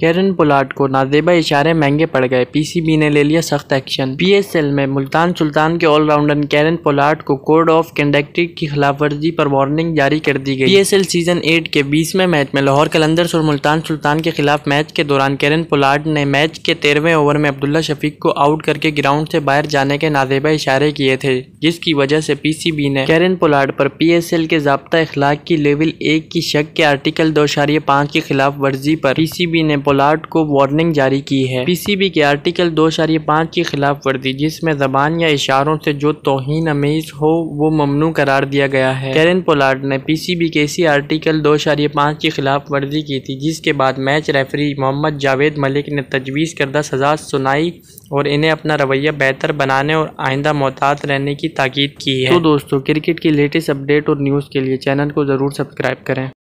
Karen पोलाट को नाजेबा इशारे महंगे पड़ गए पीसीबी ने ले लिया सख्त एक्शन पीएसएल में मुल्तान सुल्तान के ऑलराउंडर कैरन पोलाट को कोड ऑफ कंडक्ट की खिलाफ वर्जी पर वार्निंग जारी कर दी गई पीएसएल सीजन एट के बीसवें मैच में लाहौर कलंदर्स और मुल्तान सुल्तान के खिलाफ मैच के दौरान कैरन पोलाट ने मैच के तेरहवें ओवर में अब्दुल्ला शफीक को आउट करके ग्राउंड से बाहर जाने के नाजेबा इशारे किए थे जिसकी वजह से पी ने कैरन पोलाट पर पी के जबता इखलाक की लेवल एक की शक के आर्टिकल दो की खिलाफ वर्जी पर पी ने पोलार्ड को वार्निंग जारी की है पीसीबी के आर्टिकल दो पाँच की खिलाफ वर्जी जिसमें जबान या इशारों से जो तोहन अमेज हो वो ममनू करार दिया गया है कैरन पोलार्ड ने पीसीबी के इसी आर्टिकल दो पाँच की खिलाफ वर्जी की थी जिसके बाद मैच रेफरी मोहम्मद जावेद मलिक ने तजवीज़ करदा सजा सुनाई और इन्हें अपना रवैया बेहतर बनाने और आइंदा मोहतात रहने की ताकीद की है तो दोस्तों क्रिकेट की लेटेस्ट अपडेट और न्यूज़ के लिए चैनल को ज़रूर सब्सक्राइब करें